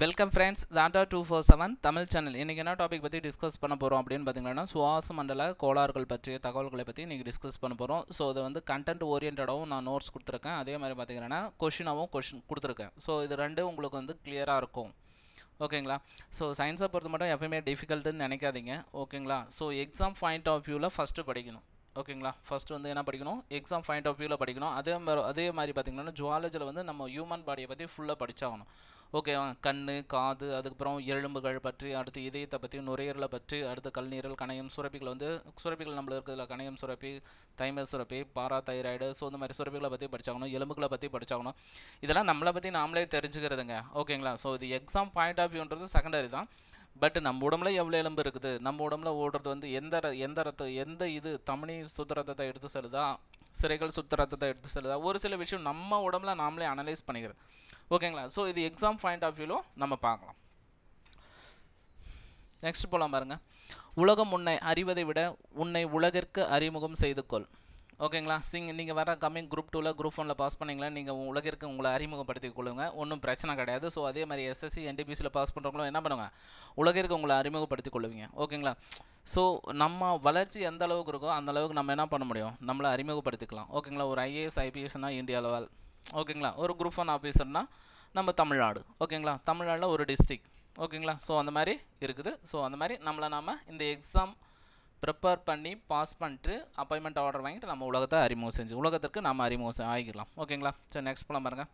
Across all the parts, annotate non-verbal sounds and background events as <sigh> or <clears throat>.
welcome friends தாண்டா two four seven Tamil channel இன்றைக்கி என்ன டாபிக் பற்றி டிஸ்கஸ் பண்ண போகிறோம் அப்படின்னு பார்த்தீங்கன்னா சுவாச மண்டல கோளாறுகள் பற்றிய தகவல்களை பற்றி இன்றைக்கி டிஸ்கஸ் பண்ண போகிறோம் ஸோ அதை வந்து கண்டென்ட் ஓரியன்டாகவும் நான் நோட்ஸ் கொடுத்துருக்கேன் அதே மாதிரி பார்த்தீங்கன்னா கொஷினாகவும் கொஷின் கொடுத்துருக்கேன் ஸோ இது ரெண்டும் உங்களுக்கு வந்து கிளியராக இருக்கும் ஓகேங்களா ஸோ சயின்ஸை பொறுத்த மட்டும் எப்பயுமே டிஃபிகல்ட்டுன்னு நினைக்காதீங்க ஓகேங்களா ஸோ எக்ஸாம் பாயிண்ட் ஆஃப் வியூவில் ஃபஸ்ட்டு படிக்கணும் ஓகேங்களா ஃபஸ்ட்டு வந்து என்ன படிக்கணும் எக்ஸாம் பாயிண்ட் ஆஃப் வியூவில் படிக்கணும் அதே மாதிரி அதே மாதிரி பார்த்திங்கன்னா ஜுவாலஜியில் வந்து நம்ம ஹியூமன் பாடியை பற்றி ஃபுல்லாக படித்தாகணும் ஓகேவா கண் காது அதுக்கப்புறம் எலும்புகள் பற்றி அடுத்து இதயத்தை பற்றி நுரையீரலை பற்றி அடுத்து கல்நீரல் கணையம் சுரப்பிகள் வந்து சுரப்பிகள் நம்மளுக்கு இருக்கிறதுல கணையம் சுரப்பி தைம சுரப்பி பாரா தைராய்டு ஸோ இந்த மாதிரி சுரப்பிகளை பற்றி படித்தாகணும் எலும்புகளை பற்றி படித்தாகணும் இதெல்லாம் நம்மளை பற்றி நாமளே தெரிஞ்சுக்கிறதுங்க ஓகேங்களா ஸோ இது எக்ஸாம் பாயிண்ட் ஆஃப் வியூன்றது செகண்டரி தான் பட் நம்ம உடம்புல எவ்வளோ எலும்பு இருக்குது நம்ம உடம்புல ஓடுறது வந்து எந்த எந்த ரத்த எந்த இது தமிழ் சுத்த ரத்தத்தை எடுத்து செல்லுதா சிறைகள் சுத்த ரத்தத்தை எடுத்து செல்லுதா ஒரு சில விஷயம் நம்ம உடம்புல நாமளே அனலைஸ் பண்ணிக்கிறது ஓகேங்களா ஸோ இது எக்ஸாம் பாயிண்ட் ஆஃப் வியூலும் நம்ம பார்க்கலாம் நெக்ஸ்ட் போகலாம் பாருங்கள் உலகம் உன்னை அறிவதை விட உன்னை உலகிற்கு அறிமுகம் செய்து கொள் ஓகேங்களா சிங் நீங்கள் வர கம்மிங் குரூப் டூவில் குரூப் ஒனில் பாஸ் பண்ணிங்களா நீங்கள் உலகிற்கு உங்களை அறிமுகப்படுத்தி கொள்ளுங்க ஒன்றும் பிரச்சனை கிடையாது ஸோ அதே மாதிரி எஸ்எஸ்சி என்டிபிசியில் பாஸ் பண்ணுறவங்களும் என்ன பண்ணுவாங்க உலகிற்கு உங்களை அறிமுகப்படுத்தி கொள்ளுவீங்க ஓகேங்களா ஸோ நம்ம வளர்ச்சி எந்த அளவுக்கு இருக்கோ அந்த அளவுக்கு நம்ம என்ன பண்ண முடியும் நம்மளை அறிமுகப்படுத்திக்கலாம் ஓகேங்களா ஒரு ஐஏஎஸ் ஐபிஎஸ்னா இந்தியா லெவல் ஓகேங்களா ஒரு குரூப் ஒன் ஆஃபீஸர்னா நம்ம தமிழ்நாடு ஓகேங்களா தமிழ்நாடில் ஒரு டிஸ்ட்ரிக் ஓகேங்களா ஸோ அந்த மாதிரி இருக்குது ஸோ அந்த மாதிரி நம்மளை நாம் இந்த எக்ஸாம் ப்ரிப்பேர் பண்ணி பாஸ் பண்ணிட்டு அப்பாயின்மெண்ட் ஆர்டர் வாங்கிட்டு நம்ம உலகத்தை அறிமுகம் செஞ்சு உலகத்திற்கு நம்ம அறிமுகம் ஆகிக்கலாம் ஓகேங்களா சரி நெக்ஸ்ட் படம் பாருங்கள்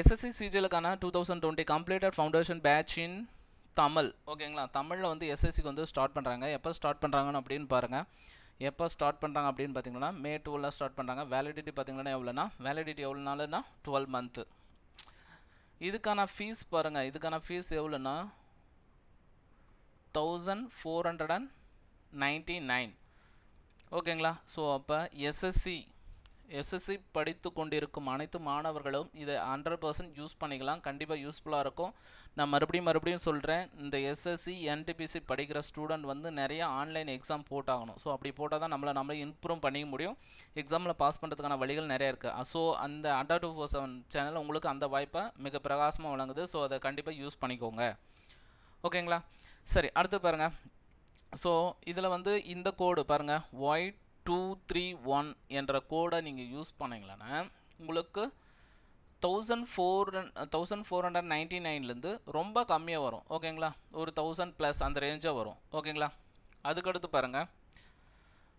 எஸ்எஸ்சி சிஜிஎலுக்கான two thousand twenty completed foundation batch in Tamil ஓகேங்களா தமிழில் வந்து எஸ்எஸ்சிக்கு வந்து ஸ்டார்ட் பண்ணுறாங்க எப்போ ஸ்டார்ட் பண்ணுறாங்கன்னு அப்படின்னு பாருங்கள் எப்போ ஸ்டார்ட் பண்ணுறாங்க அப்படின்னு பார்த்தீங்கன்னா மே டூவில் ஸ்டார்ட் பண்ணுறாங்க வேலிடிட்டி பார்த்தீங்கன்னா எவ்வளோனா வேலிடிட்டி எவ்வளோனாலனா டுவெல் மந்த்து இதுக்கான ஃபீஸ் பாருங்கள் இதுக்கான ஃபீஸ் எவ்வளோனா thousand four hundred and ninety nine ஓகேங்களா ஸோ அப்போ எஸ்எஸ்சி எஸ்எஸ்சி படித்து கொண்டிருக்கும் அனைத்து மாணவர்களும் இதை ஹண்ட்ரட் பர்சன்ட் யூஸ் பண்ணிக்கலாம் கண்டிப்பாக யூஸ்ஃபுல்லாக இருக்கும் நான் மறுபடியும் மறுபடியும் சொல்கிறேன் இந்த எஸ்எஸ்சி என்டிபிசி படிக்கிற ஸ்டூடெண்ட் வந்து நிறைய ஆன்லைன் எக்ஸாம் போட்டாகணும் ஸோ அப்படி போட்டால் தான் நம்மளை நம்மளே இம்ப்ரூவ் பண்ணிக்க முடியும் எக்ஸாமில் பாஸ் பண்ணுறதுக்கான வழிகள் நிறைய இருக்குது ஸோ அந்த under two four seven channel உங்களுக்கு அந்த வாய்ப்பை மிக பிரகாசமாக வழங்குது ஸோ அதை கண்டிப்பாக யூஸ் பண்ணிக்கோங்க ஓகேங்களா சரி அடுத்து பாருங்கள் ஸோ இதில் வந்து இந்த கோடு பாருங்கள் ஒய் டூ த்ரீ ஒன் என்ற கோடை நீங்கள் யூஸ் பண்ணிங்களேன்னா உங்களுக்கு thousand four thousand four hundred ninety நைன்லேருந்து ரொம்ப கம்மியாக வரும் ஓகேங்களா ஒரு தௌசண்ட் ப்ளஸ் அந்த ரேஞ்சாக வரும் ஓகேங்களா அதுக்கடுத்து பாருங்கள்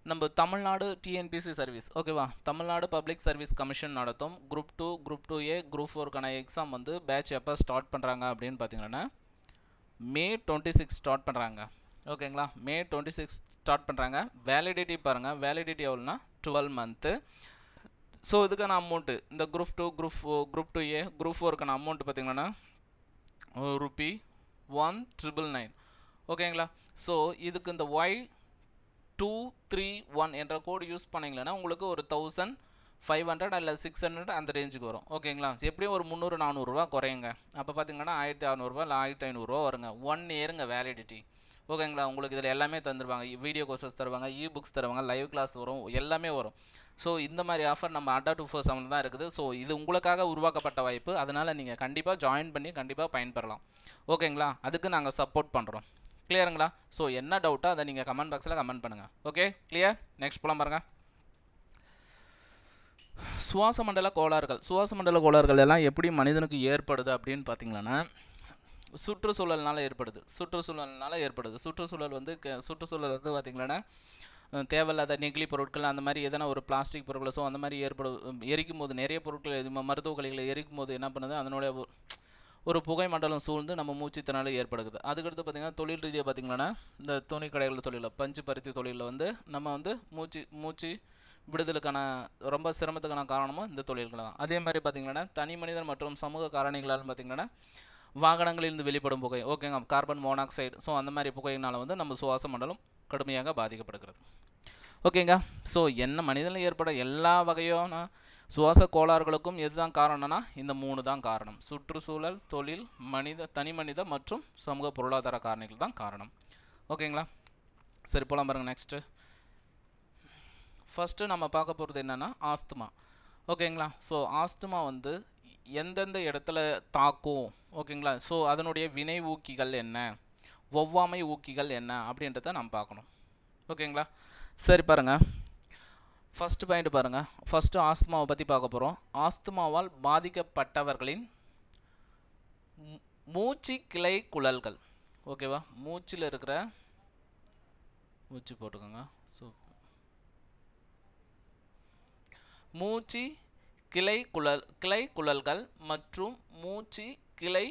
நம்ம தமிழ்நாடு டிஎன்பிசி சர்வீஸ் ஓகேவா தமிழ்நாடு பப்ளிக் சர்வீஸ் கமிஷன் நடத்தும் group two group two A group ஃபோருக்கான எக்ஸாம் வந்து பேட்ச் எப்போ ஸ்டார்ட் பண்ணுறாங்க அப்படின்னு பார்த்தீங்கன்னா மே டுவெண்ட்டி சிக்ஸ் ஸ்டார்ட் பண்ணுறாங்க ஓகேங்களா மே டுவெண்ட்டி சிக்ஸ் ஸ்டார்ட் பண்ணுறாங்க வேலிடிட்டி பாருங்கள் வேலிடிட்டி எவ்வளோனா டுவெல் மந்த்து ஸோ இதுக்கான அமௌண்ட்டு இந்த group two group four group two A group ஃபோருக்கான அமௌண்ட் பார்த்திங்கன்னா ருபி ஒன் ட்ரிபிள் நைன் ஓகேங்களா ஸோ இதுக்கு இந்த ஒய் டூ த்ரீ ஒன் என்ற கோடு யூஸ் பண்ணிங்களேன்னா உங்களுக்கு ஒரு தௌசண்ட் ஃபைவ் ஹண்ட்ரட் அல்ல சிக்ஸ் ஹண்ட்ரட் அந்த ரேஞ்சுக்கு வரும் ஓகேங்களா எப்படியும் ஒரு முந்நூறு நானூறுரூவா குறையுங்க அப்போ பார்த்தீங்கன்னா ஆயிரத்தி அறநூறுவா இல்லை ஆயிரத்தி ஐநூறுரூவா வருங்க ஒன் இயருங்க வேலிடிட்டி ஓகேங்களா உங்களுக்கு இதில் எல்லாமே தந்துருவாங்க வீடியோ கோர்சஸ் தருவாங்க இ புக்ஸ் தருவாங்க லைவ் கிளாஸ் வரும் எல்லாமே வரும் ஸோ இந்த மாதிரி ஆஃபர் நம்ம அட்டா டூ ஃபோர் செவன் தான் இருக்குது ஸோ இது உங்களுக்காக உருவாக்கப்பட்ட வாய்ப்பு அதனால் நீங்கள் கண்டிப்பாக ஜாயின் பண்ணி கண்டிப்பாக பயன்பெறலாம் ஓகேங்களா அதுக்கு நாங்கள் சப்போர்ட் பண்ணுறோம் கிளியருங்களா ஸோ என்ன டவுட்டோ அதை நீங்கள் கமெண்ட் பாக்ஸில் கமெண்ட் பண்ணுங்கள் ஓகே கிளியர் நெக்ஸ்ட் போலாம் பாருங்கள் சுவாச மண்டல கோளாறுகள் சுவாச மண்டல கோளாறுகள் எல்லாம் எப்படி மனிதனுக்கு ஏற்படுது அப்படின்னு பார்த்தீங்கன்னா சுற்றுச்சூழல்னால ஏற்படுது சுற்றுச்சூழல்னால ஏற்படுது சுற்றுச்சூழல் வந்து சுற்றுச்சூழல் வந்து பார்த்திங்கன்னா தேவையில்லாத நெகிழி பொருட்கள் அந்த மாதிரி எதனா ஒரு பிளாஸ்டிக் பொருட்களோ ஸோ அந்த மாதிரி ஏற்படு எரிக்கும் போது நிறைய பொருட்கள் எது மருத்துவ கலைகளை எரிக்கும் போது என்ன பண்ணுது அதனுடைய ஒரு புகை மண்டலம் சூழ்ந்து நம்ம மூச்சுத்தினால ஏற்படுகிறது அதுக்கடுத்து பார்த்திங்கன்னா தொழில் ரீதியாக பார்த்திங்கன்னா இந்த துணி கடைகள் தொழிலில் பஞ்சு பருத்தி தொழிலில் வந்து நம்ம வந்து மூச்சு மூச்சு விடுதலுக்கான ரொம்ப சிரமத்துக்கான காரணமும் இந்த தொழில்கள் தான் அதே மாதிரி பார்த்திங்கன்னா தனி மனிதன் மற்றும் சமூக காரணிகளால் பார்த்திங்கன்னா வாகனங்களிலிருந்து வெளிப்படும் புகை ஓகேங்க கார்பன் மோனாக்சைடு ஸோ அந்த மாதிரி புகையினால் வந்து நம்ம சுவாச மண்டலம் கடுமையாக பாதிக்கப்படுகிறது ஓகேங்க ஸோ என்ன மனிதனில் ஏற்பட எல்லா வகையான சுவாச கோளாறுகளுக்கும் எதுதான் காரணம்னா இந்த மூணு தான் காரணம் சுற்றுச்சூழல் தொழில் மனித தனி மனித மற்றும் சமூக பொருளாதார காரணிகள் தான் காரணம் ஓகேங்களா சரி போகலாம் பாருங்கள் நெக்ஸ்ட்டு ஃபஸ்ட்டு நம்ம பார்க்க போகிறது என்னென்னா ஆஸ்துமா ஓகேங்களா ஸோ ஆஸ்துமா வந்து எந்தெந்த இடத்துல தாக்கும் ஓகேங்களா ஸோ அதனுடைய வினை ஊக்கிகள் என்ன ஒவ்வாமை ஊக்கிகள் என்ன அப்படின்றத நம்ம பார்க்கணும் ஓகேங்களா சரி பாருங்கள் ஃபஸ்ட்டு பாயிண்ட் பாருங்கள் ஃபஸ்ட்டு ஆஸ்துமாவை பற்றி பார்க்க போகிறோம் ஆஸ்துமாவால் பாதிக்கப்பட்டவர்களின் மூச்சு கிளை குழல்கள் ஓகேவா மூச்சில் இருக்கிற மூச்சு போட்டுக்கோங்க ஸோ மூச்சு கிளை குழல் கிளை குழல்கள் மற்றும் மூச்சு கிளை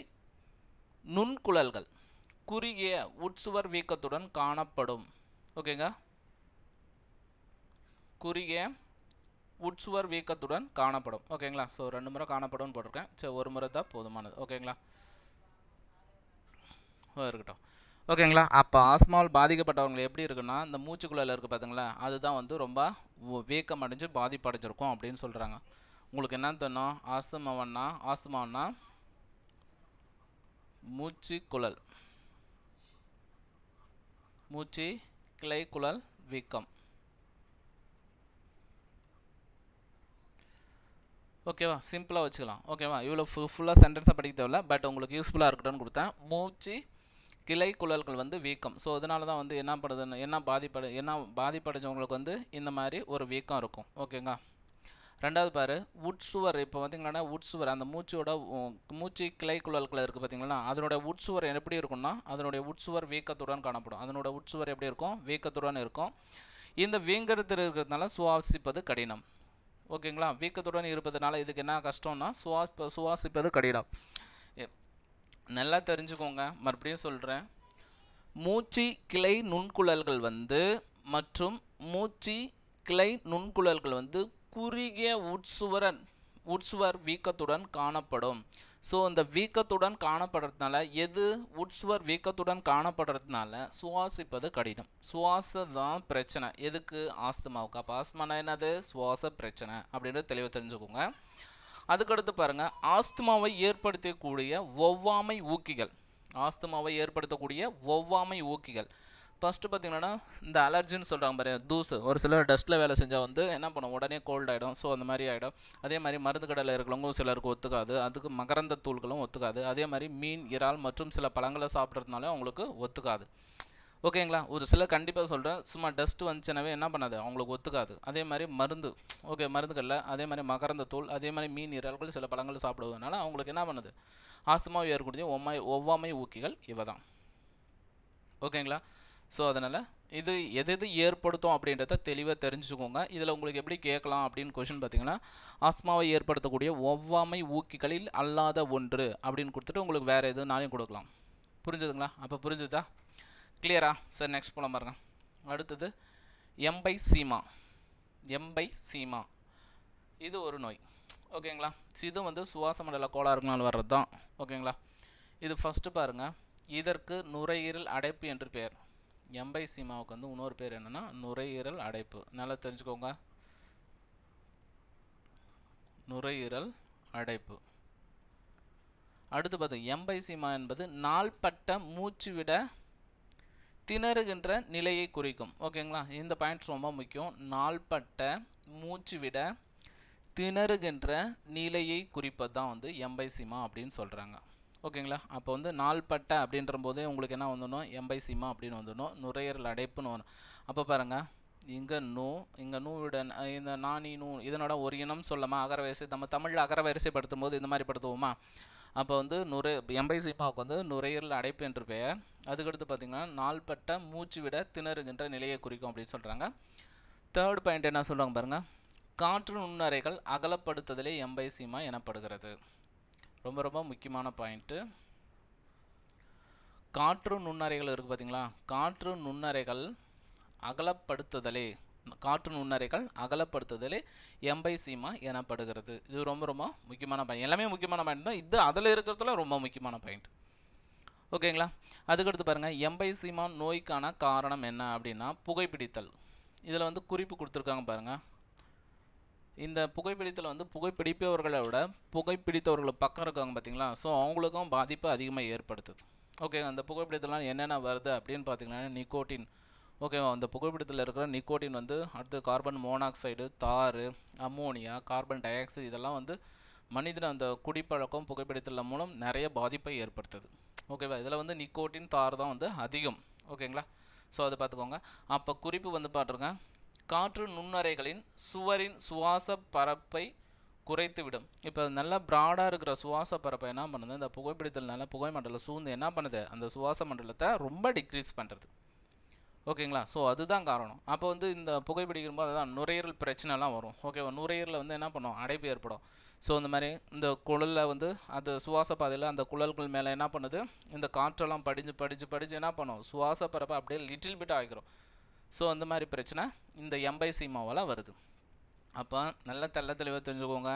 நுண்குழல்கள் குறுகிய உட்சுவர் வீக்கத்துடன் காணப்படும் ஓகேங்க குறுகிய உட்சுவர் வீக்கத்துடன் காணப்படும் ஓகேங்களா ஸோ ரெண்டு முறை காணப்படும்னு போட்டிருக்கேன் சரி ஒரு முறை தான் போதுமானது ஓகேங்களா இருக்கட்டும் ஓகேங்களா அப்போ ஆஸ்மாவில் பாதிக்கப்பட்டவங்க எப்படி இருக்குன்னா இந்த மூச்சுக்குள்ளே இருக்குது பார்த்தீங்களா அதுதான் வந்து ரொம்ப வீக்கம் அடைஞ்சு பாதிப்படைஞ்சிருக்கும் அப்படின்னு சொல்கிறாங்க உங்களுக்கு என்ன தோணும் ஆஸ்துமாவன்னா ஆஸ்துமாவன்னா மூச்சு குழல் மூச்சு கிளை குழல் வீக்கம் ஓகேவா சிம்பிளாக வச்சுக்கலாம் ஓகேவா இவ்வளோ ஃபு ஃபுல்லாக சென்டென்ஸாக படிக்க தேவையில்ல பட் உங்களுக்கு யூஸ்ஃபுல்லாக இருக்கட்டும்னு கொடுத்தேன் மூச்சு கிளை குழல்கள் வந்து வீக்கம் ஸோ அதனால தான் வந்து என்ன பண்ணுறதுன்னு என்ன பாதிப்படை என்ன பாதிப்படைஞ்சவங்களுக்கு வந்து இந்த மாதிரி ஒரு வீக்கம் இருக்கும் ஓகேங்களா ரெண்டாவது பாரு உட் சுவர் இப்போ பார்த்திங்கன்னா உட் சுவர் அந்த மூச்சோட மூச்சு கிளை குழல்கள் இருக்குது பார்த்திங்கன்னா அதனுடைய உட் சுவர் எப்படி இருக்கும்னா அதனுடைய உட் சுவர் வீக்கத்துடன் காணப்படும் அதனோட உட் சுவர் எப்படி இருக்கும் வீக்கத்துடன் இருக்கும் இந்த வீங்கரத்தில் இருக்கிறதுனால சுவாசிப்பது கடினம் ஓகேங்களா வீக்கத்துடன் இருப்பதனால இதுக்கு என்ன கஷ்டம்னா சுவாச சுவாசிப்பது கடினம் நல்லா தெரிஞ்சுக்கோங்க மறுபடியும் சொல்கிறேன் மூச்சு கிளை நுண்குழல்கள் வந்து மற்றும் மூச்சு கிளை நுண்குழல்கள் வந்து குறுகிய உட்சுவரன் உட்சுவர் வீக்கத்துடன் காணப்படும் ஸோ இந்த வீக்கத்துடன் காணப்படுறதுனால எது உட்சுவர் வீக்கத்துடன் காணப்படுறதுனால சுவாசிப்பது கடினம் சுவாச தான் பிரச்சனை எதுக்கு ஆஸ்துமாவுக்கு அப்போ ஆஸ்துமானா என்னது சுவாச பிரச்சனை அப்படின்றது தெளிவாக தெரிஞ்சுக்கோங்க அதுக்கடுத்து பாருங்கள் ஆஸ்துமாவை ஏற்படுத்தக்கூடிய ஒவ்வாமை ஊக்கிகள் ஆஸ்துமாவை ஏற்படுத்தக்கூடிய ஒவ்வாமை ஊக்கிகள் ஃபஸ்ட்டு பார்த்தீங்கன்னா இந்த அலர்ஜின்னு சொல்கிறாங்க பாரு தூசு ஒரு சிலர் டஸ்ட்டில் வேலை செஞ்சால் வந்து என்ன பண்ணும் உடனே கோல்டு ஆகிடும் ஸோ அந்த மாதிரி ஆகிடும் அதே மாதிரி மருந்து கடலை இருக்கிறவங்களும் சிலருக்கு ஒத்துக்காது அதுக்கு மகரந்த தூள்களும் ஒத்துக்காது அதே மாதிரி மீன் இறால் மற்றும் சில பழங்களை சாப்பிட்றதுனால அவங்களுக்கு ஒத்துக்காது ஓகேங்களா ஒரு சில கண்டிப்பாக சொல்கிறேன் சும்மா டஸ்ட் வந்துச்சுனாவே என்ன பண்ணாது அவங்களுக்கு ஒத்துக்காது அதே மாதிரி மருந்து ஓகே மருந்துகளில் அதே மாதிரி மகரந்த தூள் அதே மாதிரி மீன் இறால்கள் சில பழங்கள் சாப்பிடுவதுனால அவங்களுக்கு என்ன பண்ணுது ஆஸ்துமாவை ஏற்படுத்திய ஒம்மாய் ஒவ்வாமை ஊக்கிகள் இவை தான் ஓகேங்களா ஸோ அதனால் இது எது எது ஏற்படுத்தும் அப்படின்றத தெளிவாக தெரிஞ்சுக்கோங்க இதில் உங்களுக்கு எப்படி கேட்கலாம் அப்படின்னு கொஷின் பார்த்தீங்கன்னா ஆஸ்மாவை ஏற்படுத்தக்கூடிய ஒவ்வாமை ஊக்கிகளில் அல்லாத ஒன்று அப்படின்னு கொடுத்துட்டு உங்களுக்கு வேறு எதுனாலையும் கொடுக்கலாம் புரிஞ்சுதுங்களா அப்போ புரிஞ்சுதா கிளியரா சார் நெக்ஸ்ட் போல பாருங்க அடுத்தது எம்பை சீமா எம்பை சீமா இது ஒரு நோய் ஓகேங்களா இது வந்து சுவாச மண்டல கோளாறுனால் வர்றது தான் ஓகேங்களா இது ஃபஸ்ட்டு பாருங்கள் இதற்கு நுரையீரல் அடைப்பு என்று பெயர் எம்பைசீமாவுக்கு வந்து இன்னொரு பேர் என்னென்னா நுரையீரல் அடைப்பு நல்லா தெரிஞ்சுக்கோங்க நுரையீரல் அடைப்பு அடுத்து பார்த்தோம் எம்பைசீமா என்பது நாள்பட்ட மூச்சு விட திணறுகின்ற நிலையை குறிக்கும் ஓகேங்களா இந்த பாயிண்ட்ஸ் ரொம்ப முக்கியம் நாள்பட்ட மூச்சு விட திணறுகின்ற நிலையை குறிப்பது தான் வந்து எம்பைசிமா அப்படின்னு சொல்கிறாங்க ஓகேங்களா அப்போ வந்து நாள்பட்ட அப்படின்ற போதே உங்களுக்கு என்ன வந்துடணும் எம்பை சிமா அப்படின்னு வந்துடணும் நுரையீரல் அடைப்புன்னு வரும் அப்போ பாருங்கள் இங்கே நூ இங்கே நூவுடன் இந்த நானி நூ இதனோட ஒரு இனம் சொல்லமா அகர வரிசை நம்ம தமிழில் அகர வரிசைப்படுத்தும் போது இந்த மாதிரி படுத்துவோமா அப்போ வந்து நுரை எம்பை சிமாவுக்கு வந்து நுரையீரல் அடைப்பு என்று பெயர் அதுக்கடுத்து பார்த்திங்கன்னா நாள்பட்ட மூச்சு விட திணறுகின்ற நிலையை குறிக்கும் அப்படின்னு சொல்கிறாங்க தேர்ட் பாயிண்ட் என்ன சொல்கிறாங்க பாருங்கள் காற்று நுண்ணறைகள் அகலப்படுத்துதலே எம்பைசீமா எனப்படுகிறது ரொம்ப ரொம்ப முக்கியமான பாயிண்ட்டு காற்று நுண்ணறைகள் இருக்குது பார்த்தீங்களா காற்று நுண்ணறைகள் அகலப்படுத்துதலே காற்று நுண்ணறைகள் அகலப்படுத்துதலே எம்பை சீமா எனப்படுகிறது இது ரொம்ப ரொம்ப முக்கியமான பாயிண்ட் எல்லாமே முக்கியமான பாயிண்ட் தான் இது அதில் இருக்கிறதுல ரொம்ப முக்கியமான பாயிண்ட் ஓகேங்களா அதுக்கடுத்து பாருங்கள் எம்பை சீமா நோய்க்கான காரணம் என்ன அப்படின்னா புகைப்பிடித்தல் இதில் வந்து குறிப்பு கொடுத்துருக்காங்க பாருங்கள் இந்த புகைப்பிடித்தில் வந்து புகைப்பிடிப்பவர்களை விட புகைப்பிடித்தவர்கள் பக்கம் இருக்காங்க பார்த்தீங்களா ஸோ அவங்களுக்கும் பாதிப்பு அதிகமாக ஏற்படுத்துது ஓகே அந்த புகைப்பிடித்தலாம் என்னென்ன வருது அப்படின்னு பார்த்தீங்கன்னா நிக்கோட்டின் ஓகேவா அந்த புகைப்பிடத்தில் இருக்கிற நிக்கோட்டின் வந்து அடுத்து carbon monoxide tar ammonia carbon dioxide இதெல்லாம் வந்து மனிதன் அந்த குடிப்பழக்கம் புகைப்பிடித்தல் மூலம் நிறைய பாதிப்பை ஏற்படுத்துது ஓகேவா இதில் வந்து நிக்கோட்டின் தார் தான் வந்து அதிகம் ஓகேங்களா ஸோ அதை பார்த்துக்கோங்க அப்போ குறிப்பு வந்து பார்த்துருக்கேன் காற்று நுண்ணறைகளின் சுவரின் சுவாச பரப்பை குறைத்துவிடும் இப்போ நல்லா ப்ராடாக இருக்கிற சுவாச பரப்பை என்ன பண்ணுது இந்த புகைப்பிடித்தல் புகை மண்டலம் சூழ்ந்து என்ன பண்ணுது அந்த சுவாச மண்டலத்தை ரொம்ப டிக்ரீஸ் பண்ணுறது ஓகேங்களா ஸோ அதுதான் காரணம் அப்போ வந்து இந்த புகைப்பிடிக்கும் போது அதுதான் நுரையீரல் பிரச்சனைலாம் வரும் ஓகேவா நுரையீரலில் வந்து என்ன பண்ணும் அடைப்பு ஏற்படும் ஸோ இந்த மாதிரி இந்த குழலில் வந்து அது சுவாச பாதையில் அந்த குழல்கள் மேலே என்ன பண்ணுது இந்த காற்றெல்லாம் படிஞ்சு படிஞ்சு படிஞ்சு என்ன பண்ணும் சுவாச பரப்பை அப்படியே லிட்டில் பிட் ஆகிக்கிறோம் ஸோ அந்த மாதிரி பிரச்சனை இந்த எம்பை சீமாவால் வருது அப்போ நல்ல தெள்ள தெளிவாக தெரிஞ்சுக்கோங்க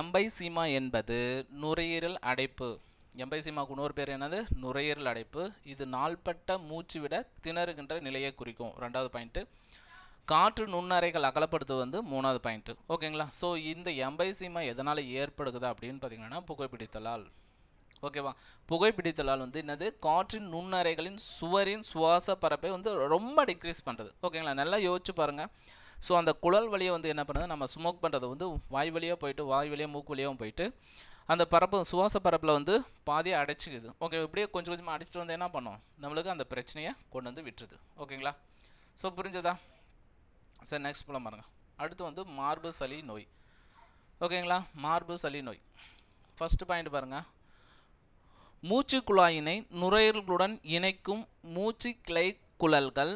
எம்பை சீமா என்பது நுரையீரல் அடைப்பு எம்பை சீமாவுக்கு இன்னொரு பேர் என்னது நுரையீரல் அடைப்பு இது நாள்பட்ட மூச்சு விட திணறுகின்ற நிலையை குறிக்கும் ரெண்டாவது பாயிண்ட்டு காற்று நுண்ணறைகள் அகலப்படுத்துவது வந்து மூணாவது பாயிண்ட்டு ஓகேங்களா ஸோ இந்த எம்பை சீமா எதனால் ஏற்படுகுது அப்படின்னு பார்த்தீங்கன்னா புகைப்பிடித்தலால் ஓகேவா புகைப்பிடித்தலால் வந்து என்னது காற்றின் நுண்ணறைகளின் சுவரின் சுவாச பரப்பை வந்து ரொம்ப டிக்ரீஸ் பண்ணுறது ஓகேங்களா நல்லா யோசிச்சு பாருங்கள் ஸோ அந்த குழல் வழியை வந்து என்ன பண்ணுறது நம்ம ஸ்மோக் பண்ணுறது வந்து வாய் வழியாக போயிட்டு வாய் வழியாக மூக்கு வழியாகவும் போயிட்டு அந்த பரப்பு சுவாச பரப்பில் வந்து பாதியை அடைச்சிக்குது ஓகே இப்படியே கொஞ்சம் கொஞ்சமாக அடிச்சுட்டு வந்து என்ன பண்ணோம் நம்மளுக்கு அந்த பிரச்சனையை கொண்டு வந்து விட்டுருது ஓகேங்களா ஸோ புரிஞ்சதா சார் நெக்ஸ்ட் போல பாருங்கள் அடுத்து வந்து மார்பு சளி நோய் ஓகேங்களா மார்பு சளி நோய் ஃபஸ்ட்டு பாயிண்ட் பாருங்கள் மூச்சு குழாயினை நுரையீரலுடன் இணைக்கும் மூச்சு கிளை குழல்கள்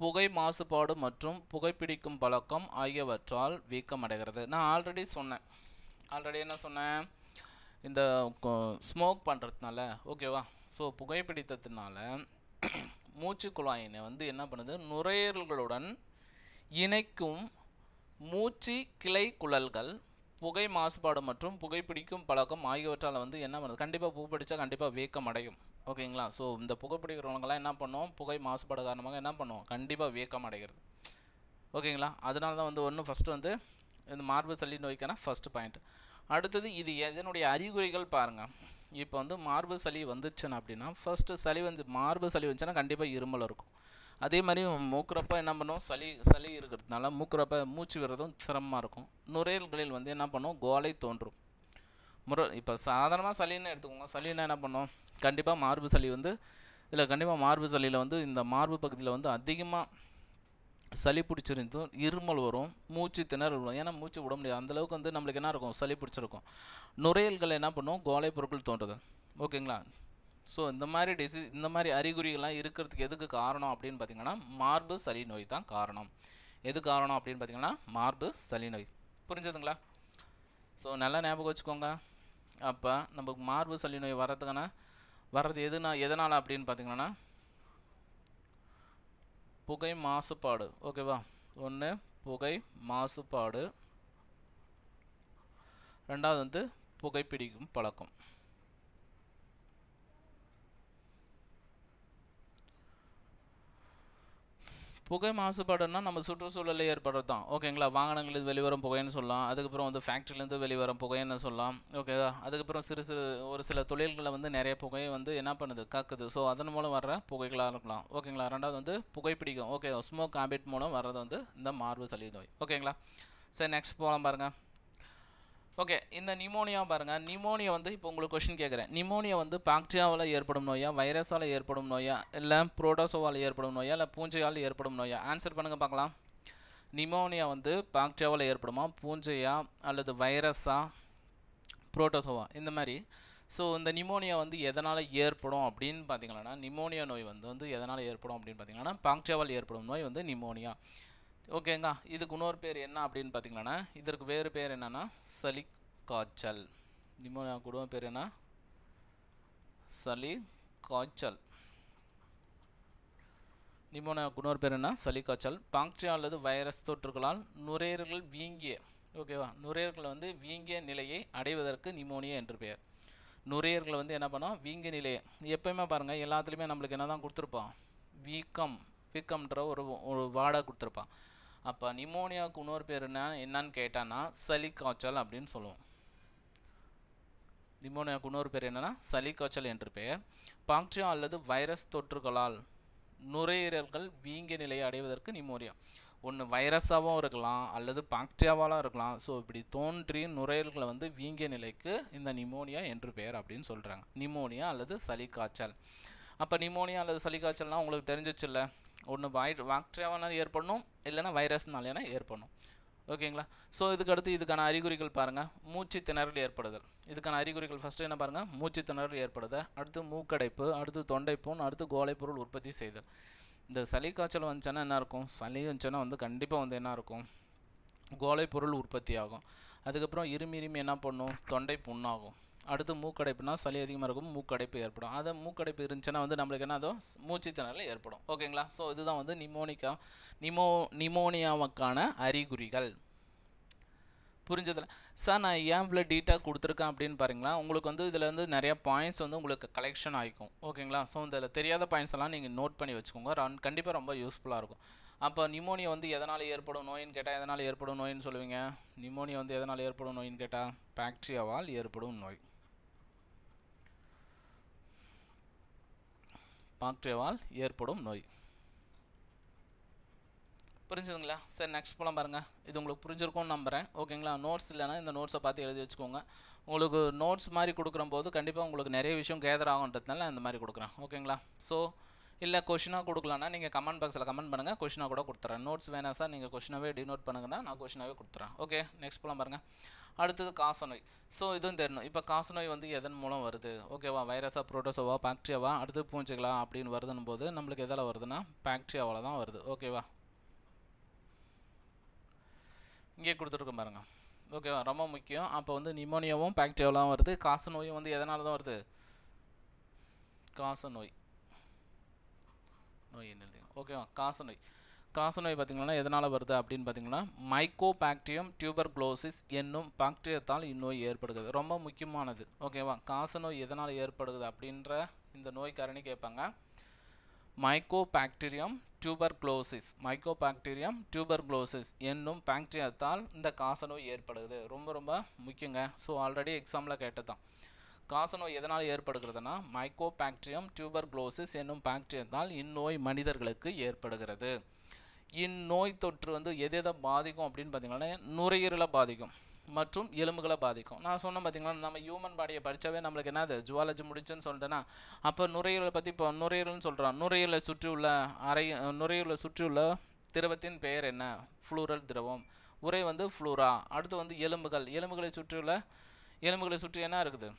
புகை மாசுபாடு மற்றும் புகைப்பிடிக்கும் பழக்கம் ஆகியவற்றால் வீக்கமடைகிறது நான் ஆல்ரெடி சொன்னேன் ஆல்ரெடி என்ன சொன்னேன் இந்த ஸ்மோக் பண்ணுறதுனால ஓகேவா ஸோ புகைப்பிடித்ததுனால <clears throat> மூச்சு குழாயினை வந்து என்ன பண்ணுது நுரையீரல்களுடன் இணைக்கும் மூச்சு கிளை குழல்கள் புகை மாசுபாடு மற்றும் புகைப்பிடிக்கும் பழக்கம் ஆகியவற்றால் வந்து என்ன பண்ணுது கண்டிப்பாக பூ பிடிச்சா கண்டிப்பாக வேக்கம் அடையும் ஓகேங்களா ஸோ இந்த புகைப்பிடிக்கிறவங்களாம் என்ன பண்ணுவோம் புகை மாசுபாடு காரணமாக என்ன பண்ணுவோம் கண்டிப்பாக வேக்கம் அடைகிறது ஓகேங்களா அதனால தான் வந்து ஒன்று ஃபஸ்ட்டு வந்து இந்த மார்பு சளி நோய்க்கான ஃபஸ்ட் பாயிண்ட் அடுத்தது இது எதனுடைய அறிகுறிகள் பாருங்கள் இப்போ வந்து மார்பு சளி வந்துச்சுன்னா அப்படின்னா ஃபஸ்ட்டு சளி வந்து மார்பு சளி வந்துச்சுன்னா கண்டிப்பாக இருமல் இருக்கும் அதே மாதிரி மூக்குறப்ப என்ன பண்ணும் சளி சளி இருக்கிறதுனால மூக்குறப்ப மூச்சு விடுறதும் சிரமமாக இருக்கும் நுரையல்களில் வந்து என்ன பண்ணும் கோலை தோன்றும் முறை இப்போ சாதாரணமாக சளின்னு எடுத்துக்கோங்க சளின்னா என்ன பண்ணும் கண்டிப்பாக மார்பு சளி வந்து இதில் கண்டிப்பாக மார்பு சளியில் வந்து இந்த மார்பு பகுதியில் வந்து அதிகமாக சளி பிடிச்சிருந்தும் இருமல் வரும் மூச்சு திணறல் வரும் ஏன்னா மூச்சு விட முடியாது அந்தளவுக்கு வந்து நம்மளுக்கு என்ன இருக்கும் சளி பிடிச்சிருக்கும் நுரையல்கள் என்ன பண்ணும் கோலை பொருட்கள் தோன்றுது ஓகேங்களா ஸோ இந்த மாதிரி டிசி இந்த மாதிரி அறிகுறிகள்லாம் இருக்கிறதுக்கு எதுக்கு காரணம் அப்படின்னு பார்த்தீங்கன்னா மார்பு சளி நோய் தான் காரணம் எது காரணம் அப்படின்னு பார்த்தீங்கன்னா மார்பு சளி நோய் புரிஞ்சதுங்களா ஸோ நல்லா ஞாபகம் வச்சுக்கோங்க அப்போ நமக்கு மார்பு சளி நோய் வர்றதுக்கான வர்றது எதுனா எதனால் அப்படின்னு பார்த்தீங்கன்னா புகை மாசுபாடு ஓகேவா ஒன்று புகை மாசுபாடு ரெண்டாவது வந்து புகைப்பிடிக்கும் பழக்கம் புகை மாசுபாடுன்னா நம்ம சுற்றுச்சூழலில் ஏற்படுறது தான் ஓகேங்களா வாகனங்களுக்கு வெளிவரும் புகைன்னு சொல்லலாம் அதுக்கப்புறம் வந்து ஃபேக்ட்ரிலேருந்து வெளிவரும் புகைன்னு சொல்லலாம் ஓகே அதுக்கப்புறம் சிறு சிறு ஒரு சில தொழில்களை வந்து நிறைய புகையை வந்து என்ன பண்ணுது காக்குது ஸோ அதன் மூலம் வர்ற புகைகளாக இருக்கலாம் ஓகேங்களா ரெண்டாவது வந்து புகைப்பிடிக்கும் ஓகே ஸ்மோக் ஹேபிட் மூலம் வர்றது வந்து இந்த மார்பு சளி நோய் ஓகேங்களா சரி நெக்ஸ்ட் போகலாம் பாருங்கள் ஓகே இந்த நிமோனியா பாருங்கள் நிமோனியா வந்து இப்போ உங்களுக்கு கொஷின் கேட்குறேன் நிமோனியா வந்து பாக்டீரியாவில் ஏற்படும் நோயா வைரஸால் ஏற்படும் நோயா இல்லை புரோட்டோசோவால் ஏற்படும் நோயா இல்லை பூஞ்சையால் ஏற்படும் நோயா ஆன்சர் பண்ணுங்கள் பார்க்கலாம் நிமோனியா வந்து பாக்டீரியாவில் ஏற்படுமா பூஞ்சையா அல்லது வைரஸா புரோட்டோசோவா இந்த மாதிரி ஸோ இந்த நிமோனியா வந்து எதனால் ஏற்படும் அப்படின்னு பார்த்தீங்கன்னா நிமோனியா நோய் வந்து வந்து எதனால் ஏற்படும் அப்படின்னு பார்த்தீங்கன்னா பாக்டீரியாவால் ஏற்படும் நோய் வந்து நிமோனியா ஓகேங்க இதுக்கு இன்னொரு பேர் என்ன அப்படின்னு பார்த்தீங்கன்னா இதற்கு வேறு பேர் என்னென்னா சளி காய்ச்சல் இன்னும் குடும்ப பேர் என்ன சளி காய்ச்சல் நிமோனா குணோர் பேர் என்ன சளி காய்ச்சல் பாங்க்ரியா அல்லது வைரஸ் தொற்றுகளால் நுரையீரல்கள் வீங்கிய ஓகேவா நுரையீர்கள் வந்து வீங்கிய நிலையை அடைவதற்கு நிமோனியா என்று பெயர் நுரையீரல்களை வந்து என்ன பண்ணோம் வீங்கிய நிலையை எப்போயுமே பாருங்கள் எல்லாத்துலேயுமே நம்மளுக்கு என்ன தான் கொடுத்துருப்பான் வீக்கம் வீக்கம்ன்ற ஒரு ஒரு வாடகை கொடுத்துருப்பான் அப்போ நிமோனியாவுக்கு இன்னொரு பேர் என்ன என்னன்னு கேட்டான்னா சளி காய்ச்சல் அப்படின்னு சொல்லுவோம் நிமோனியாவுக்கு இன்னொரு பேர் என்னென்னா சளி காய்ச்சல் என்று பெயர் பாக்டீரியா அல்லது வைரஸ் தொற்றுகளால் நுரையீரல்கள் வீங்கிய நிலையை அடைவதற்கு நிமோனியா ஒன்று வைரஸாகவும் இருக்கலாம் அல்லது பாக்டீரியாவாலாம் இருக்கலாம் ஸோ இப்படி தோன்றி நுரையீரல்களை வந்து வீங்கிய நிலைக்கு இந்த நிமோனியா என்று பெயர் அப்படின்னு சொல்கிறாங்க நிமோனியா அல்லது சளி காய்ச்சல் அப்போ நிமோனியா அல்லது சளி காய்ச்சல்னால் உங்களுக்கு தெரிஞ்சிச்சு ஒன்று வை பாக்டீரியாவால் ஏற்படணும் இல்லைனா வைரஸ்னாலேனா ஏற்படணும் ஓகேங்களா ஸோ இதுக்கு அடுத்து இதுக்கான அறிகுறிகள் பாருங்கள் மூச்சு திணறல் ஏற்படுதல் இதுக்கான அறிகுறிகள் ஃபஸ்ட்டு என்ன பாருங்கள் மூச்சு திணறல் ஏற்படுதல் அடுத்து மூக்கடைப்பு அடுத்து தொண்டைப்பூன் அடுத்து கோலைப்பொருள் உற்பத்தி செய்தல் இந்த சளி காய்ச்சல் வந்துச்சுன்னா என்ன இருக்கும் சளி வந்துச்சுன்னா வந்து கண்டிப்பாக வந்து என்ன இருக்கும் கோலை பொருள் உற்பத்தி ஆகும் அதுக்கப்புறம் இருமி இருமி என்ன பண்ணும் தொண்டை புண்ணாகும் அடுத்து மூக்கடைப்புனா சளி அதிகமாக இருக்கும் மூக்கடைப்பு ஏற்படும் அதை மூக்கடைப்பு இருந்துச்சுன்னா வந்து நம்மளுக்கு என்ன அதோ மூச்சுத்திணறல் ஏற்படும் ஓகேங்களா ஸோ இதுதான் வந்து நிமோனிக்கா நிமோ நிமோனியாவுக்கான அறிகுறிகள் புரிஞ்சதில்ல சார் நான் ஏன் இவ்வளோ டீட்டாக கொடுத்துருக்கேன் அப்படின்னு பாருங்களா உங்களுக்கு வந்து இதில் வந்து நிறையா பாயிண்ட்ஸ் வந்து உங்களுக்கு கலெக்ஷன் ஆகிக்கும் ஓகேங்களா ஸோ இதில் தெரியாத பாயிண்ட்ஸ் எல்லாம் நீங்கள் நோட் பண்ணி வச்சுக்கோங்க ரன் கண்டிப்பாக ரொம்ப யூஸ்ஃபுல்லாக இருக்கும் அப்போ நிமோனியா வந்து எதனால் ஏற்படும் நோயின்னு கேட்டால் எதனால் ஏற்படும் நோயின்னு சொல்லுவீங்க நிமோனியா வந்து எதனால் ஏற்படும் நோயின்னு கேட்டால் பாக்டீரியாவால் ஏற்படும் நோய் பாக்டீரியாவால் ஏற்படும் நோய் புரிஞ்சுதுங்களா சரி நெக்ஸ்ட் போலாம் பாருங்கள் இது உங்களுக்கு புரிஞ்சிருக்கும்னு நம்புகிறேன் ஓகேங்களா நோட்ஸ் இல்லைனா இந்த நோட்ஸை பார்த்து எழுதி வச்சுக்கோங்க உங்களுக்கு நோட்ஸ் மாதிரி கொடுக்குற போது கண்டிப்பாக உங்களுக்கு நிறைய விஷயம் கேதர் ஆகுன்றதுனால இந்த மாதிரி கொடுக்குறேன் ஓகேங்களா ஸோ இல்லை கொஷினாக கொடுக்கலான்னா நீங்கள் கமெண்ட் பாக்ஸில் கமெண்ட் பண்ணுங்கள் கொஷினாக கூட கொடுத்துறேன் நோட்ஸ் வேணா சார் நீங்கள் கொஷினாகவே டினோட் பண்ணுங்கன்னா நான் கொஷினாகவே கொடுத்துறேன் ஓகே நெக்ஸ்ட் போகலாம் பாருங்கள் அடுத்தது காசநோய் ஸோ இதுவும் தெரியணும் இப்போ காசநோய் வந்து எதன் மூலம் வருது ஓகேவா வைரஸாக ப்ரோட்டோசோவா பாக்டீரியாவா அடுத்து பூஞ்சிக்கலாம் அப்படின்னு வருதுன்னு போது நம்மளுக்கு எதால் வருதுன்னா பாக்டீரியாவால் தான் வருது ஓகேவா இங்கே கொடுத்துருக்கோம் பாருங்கள் ஓகேவா ரொம்ப முக்கியம் அப்போ வந்து நிமோனியாவும் பாக்டீரியாவெலாம் வருது காசநோயும் வந்து எதனால தான் வருது காசநோய் நோய் ஓகேவா காச ஓகேவா காசநோய் காசநோய் பார்த்திங்கன்னா எதனால் வருது அப்படின்னு பார்த்திங்கன்னா மைக்கோபாக்டீரியம் டியூபர் குளோசிஸ் என்னும் பாக்டீரியத்தால் இந்நோய் ஏற்படுகிறது ரொம்ப முக்கியமானது ஓகேவா காசநோய் எதனால் ஏற்படுகிறது அப்படின்ற இந்த நோய் காரணி கேட்பாங்க mycobacterium tuberculosis mycobacterium tuberculosis என்னும் பாக்டீரியத்தால் இந்த காசநோய் ஏற்படுகிறது ரொம்ப ரொம்ப முக்கியங்க ஸோ ஆல்ரெடி எக்ஸாமில் கேட்டதான் காசநோய் எதனால் ஏற்படுகிறதுனா டியூபர் குளோசிஸ் என்னும் பாக்டீரியத்தால் இந்நோய் மனிதர்களுக்கு ஏற்படுகிறது இந்நோய் தொற்று வந்து எதை எதை பாதிக்கும் அப்படின்னு பார்த்திங்கன்னா நுரையீரலை பாதிக்கும் மற்றும் எலும்புகளை பாதிக்கும் நான் சொன்ன பார்த்திங்கன்னா நம்ம ஹியூமன் பாடியை படித்தாவே நம்மளுக்கு என்னது ஜுவாலஜி முடிச்சுன்னு சொல்லிட்டேன்னா அப்போ நுரையீரலை பற்றி இப்போ நுரையீரல்னு சொல்கிறோம் நுரையீரலை சுற்றியுள்ள அறை நுரையீரலை சுற்றியுள்ள திரவத்தின் பெயர் என்ன ஃப்ளூரல் திரவம் உரை வந்து ஃப்ளூரா அடுத்து வந்து எலும்புகள் எலும்புகளை சுற்றியுள்ள எலும்புகளை சுற்றி என்ன இருக்குது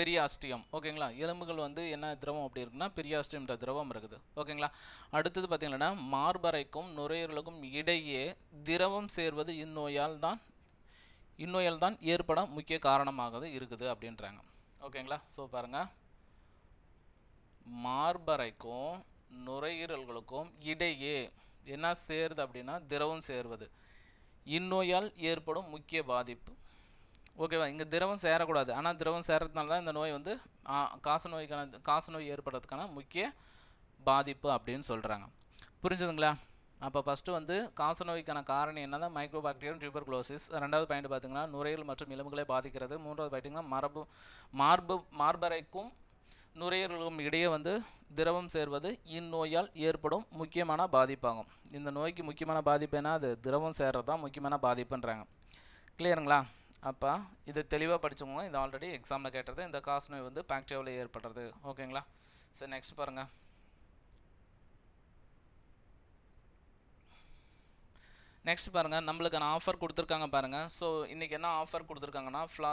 பெரியாஸ்டியம் ஓகேங்களா எலும்புகள் வந்து என்ன திரவம் அப்படி இருக்குன்னா பெரியாஸ்டியம்ன்ற திரவம் இருக்குது ஓகேங்களா அடுத்தது பார்த்திங்கன்னா மார்பறைக்கும் நுரையீரலுக்கும் இடையே திரவம் சேர்வது இந்நோயால் தான் இந்நோயால் தான் ஏற்பட முக்கிய காரணமாக இருக்குது அப்படின்றாங்க ஓகேங்களா ஸோ பாருங்கள் மார்பறைக்கும் நுரையீரல்களுக்கும் இடையே என்ன சேருது அப்படின்னா திரவம் சேர்வது இந்நோயால் ஏற்படும் முக்கிய பாதிப்பு ஓகேவா இங்கே திரவம் சேரக்கூடாது ஆனால் திரவம் சேரதுனால தான் இந்த நோய் வந்து காச நோய்க்கான காச நோய் ஏற்படுறதுக்கான முக்கிய பாதிப்பு அப்படின்னு சொல்கிறாங்க புரிஞ்சுதுங்களா அப்போ ஃபஸ்ட்டு வந்து காச நோய்க்கான காரணம் என்ன தான் மைக்ரோ பாக்டீரியம் குளோசிஸ் ரெண்டாவது பாயிண்ட் பார்த்திங்கன்னா நுரையல் மற்றும் இலும்புகளை பாதிக்கிறது மூன்றாவது பார்த்திங்கன்னா மரபு மார்பு மார்பரைக்கும் நுரையீரலுக்கும் இடையே வந்து திரவம் சேர்வது இந்நோயால் ஏற்படும் முக்கியமான பாதிப்பாகும் இந்த நோய்க்கு முக்கியமான பாதிப்பு என்ன அது திரவம் சேர்றது தான் முக்கியமான பாதிப்புன்றாங்க கிளியருங்களா அப்போ இது தெளிவாக படித்தவங்களும் இது ஆல்ரெடி எக்ஸாமில் கேட்டது இந்த காசு நோய் வந்து பேக்டீரியாவில் ஏற்படுறது ஓகேங்களா சரி நெக்ஸ்ட் பாருங்கள் நெக்ஸ்ட் பாருங்கள் நம்மளுக்கான ஆஃபர் கொடுத்துருக்காங்க பாருங்கள் ஸோ இன்றைக்கி என்ன ஆஃபர் கொடுத்துருக்காங்கன்னா flat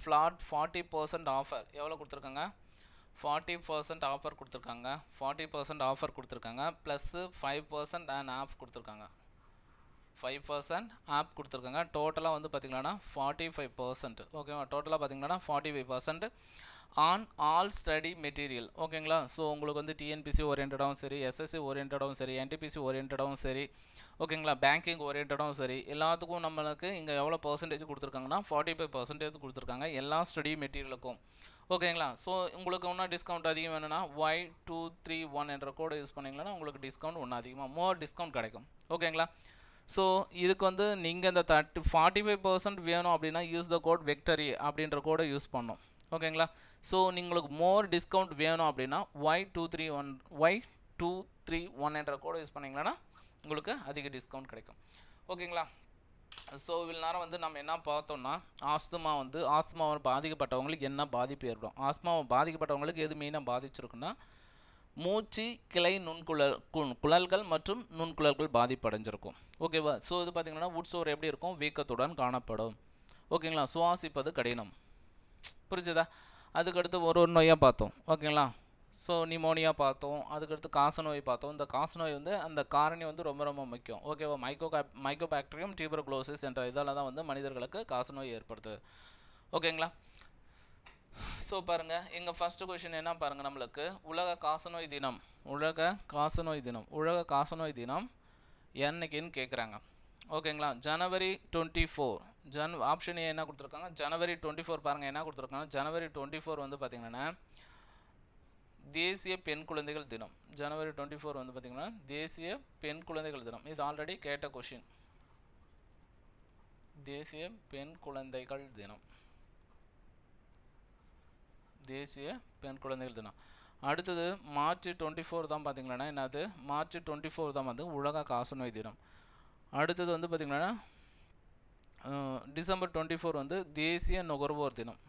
flat forty percent offer எவ்வளோ கொடுத்துருக்காங்க ஃபார்ட்டி பர்சன்ட் ஆஃபர் கொடுத்துருக்காங்க ஃபார்ட்டி பர்சன்ட் ஆஃபர் கொடுத்துருக்காங்க plus five percent and off கொடுத்துருக்காங்க ஃபைவ் பர்சன்ட் ஆப் கொடுத்துருக்காங்க டோட்டலாக வந்து பார்த்திங்கன்னா ஃபார்ட்டி ஃபைவ் பர்சன்ட் ஓகேவா டோட்டலாக பார்த்திங்கன்னா forty five percent on all study material ஓகேங்களா ஸோ உங்களுக்கு வந்து டிஎன்பிசி ஓரியன்டாகவும் சரி எஸ்எஸ்சி ஓரியன்டாகவும் சரி என்டிபிசி ஓரியன்டாகவும் சரி ஓகேங்களா பேங்கிங் ஓரியன்டாகவும் சரி எல்லாத்துக்கும் நம்மளுக்கு இங்கே எவ்வளோ பர்சன்டேஜ் கொடுத்துருக்காங்கன்னா ஃபார்ட்டி ஃபைவ் பர்சன்டேஜ் கொடுத்துருக்காங்க எல்லா ஸ்டடி மெட்டீரியலுக்கும் ஓகேங்களா ஸோ உங்களுக்கு ஒன்றா டிஸ்கவுண்ட் அதிகம் வேணும்னா ஒய் டூ த்ரீ ஒன் என்ற கோடு யூஸ் பண்ணிங்கன்னா உங்களுக்கு டிஸ்கவுண்ட் ஒன்று அதிகமாக மோர் டிஸ்கவுண்ட் கிடைக்கும் ஓகேங்களா ஸோ இதுக்கு வந்து நீங்கள் இந்த தேர்ட்டி ஃபார்ட்டி ஃபைவ் பர்சன்ட் வேணும் அப்படின்னா யூஸ் த கோட் வெக்டரி அப்படின்ற கோடை யூஸ் பண்ணும் ஓகேங்களா ஸோ உங்களுக்கு மோர் டிஸ்கவுண்ட் வேணும் அப்படின்னா Y two three one Y two three one என்ற கோடை யூஸ் பண்ணிங்களன்னா உங்களுக்கு அதிக டிஸ்கவுண்ட் கிடைக்கும் ஓகேங்களா ஸோ இவ்வளோ நேரம் வந்து நம்ம என்ன பார்த்தோம்னா ஆஸ்துமா வந்து ஆஸ்துமாவை பாதிக்கப்பட்டவங்களுக்கு என்ன பாதிப்பு ஏற்படும் ஆஸ்துமாவை பாதிக்கப்பட்டவங்களுக்கு எது மெயினாக பாதிச்சிருக்குன்னா மூச்சு கிளை நுண்குழல் குழல்கள் மற்றும் நுண்குழல்கள் பாதிப்படைஞ்சிருக்கும் ஓகேவா ஸோ இது பார்த்திங்கன்னா உட்சோர் எப்படி இருக்கும் வீக்கத்துடன் காணப்படும் ஓகேங்களா சுவாசிப்பது கடினம் புரிஞ்சுதா அதுக்கடுத்து ஒரு ஒரு நோயாக பார்த்தோம் ஓகேங்களா ஸோ நிமோனியா பார்த்தோம் அதுக்கடுத்து நோய் பார்த்தோம் இந்த நோய் வந்து அந்த காரணி வந்து ரொம்ப ரொம்ப முக்கியம் ஓகேவா மைக்கோ மைக்கோபாக்டீரியம் டியூபர்குளோசிஸ் என்ற இதால் தான் வந்து மனிதர்களுக்கு நோய் ஏற்படுது ஓகேங்களா ஸோ பாருங்கள் எங்கள் ஃபஸ்ட்டு கொஷின் என்ன பாருங்கள் நம்மளுக்கு உலக காசநோய் தினம் உலக காசநோய் தினம் உலக காசநோய் தினம் என்னைக்குன்னு கேட்குறாங்க ஓகேங்களா ஜனவரி டுவெண்ட்டி ஃபோர் ஜன் ஆப்ஷன் ஏ என்ன கொடுத்துருக்காங்க ஜனவரி டுவெண்ட்டி ஃபோர் பாருங்கள் என்ன கொடுத்துருக்காங்க ஜனவரி டுவெண்ட்டி ஃபோர் வந்து பார்த்திங்கன்னா தேசிய பெண் குழந்தைகள் தினம் ஜனவரி டுவெண்ட்டி ஃபோர் வந்து பார்த்திங்கன்னா தேசிய பெண் குழந்தைகள் தினம் இது ஆல்ரெடி கேட்ட கொஷின் தேசிய பெண் குழந்தைகள் தினம் தேசிய பெண் குழந்தைகள் தினம் அடுத்தது மார்ச் டுவெண்ட்டி ஃபோர் தான் பார்த்தீங்கன்னா என்னது மார்ச் டுவெண்ட்டி ஃபோர் தான் வந்து உலக காசநோய் தினம் அடுத்தது வந்து பார்த்தீங்கன்னா டிசம்பர் டுவெண்ட்டி ஃபோர் வந்து தேசிய நுகர்வோர் தினம்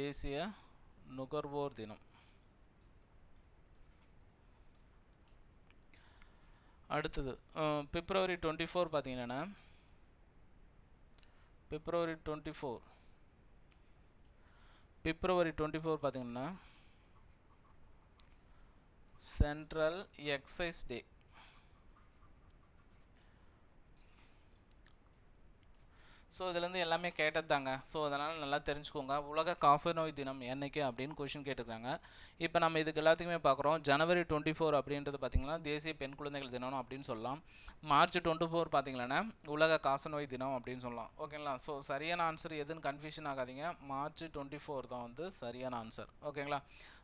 தேசிய நுகர்வோர் தினம் அடுத்தது பிப்ரவரி டுவெண்ட்டி ஃபோர் பார்த்தீங்கன்னா பிப்ரவரி டுவெண்ட்டி ஃபோர் பிப்ரவரி டுவெண்ட்டி ஃபோர் பார்த்தீங்கன்னா சென்ட்ரல் எக்ஸைஸ் டே ஸோ இதுலேருந்து எல்லாமே கேட்டது தாங்க ஸோ அதனால் நல்லா தெரிஞ்சுக்கோங்க உலக காசநோய் தினம் என்றைக்கு அப்படின்னு கொஷின் கேட்டுக்கிறாங்க இப்போ நம்ம இதுக்கு எல்லாத்துக்குமே பார்க்குறோம் ஜனவரி டுவெண்ட்டி ஃபோர் அப்படின்றது பார்த்திங்கன்னா தேசிய பெண் குழந்தைகள் தினம் அப்படின்னு சொல்லலாம் மார்ச் டுவெண்ட்டி ஃபோர் பார்த்திங்கன்னா உலக காசநோய் தினம் அப்படின்னு சொல்லலாம் ஓகேங்களா ஸோ சரியான ஆன்சர் எதுன்னு கன்ஃபியூஷன் ஆகாதீங்க மார்ச் டுவெண்ட்டி ஃபோர் தான் வந்து சரியான ஆன்சர் ஓகேங்களா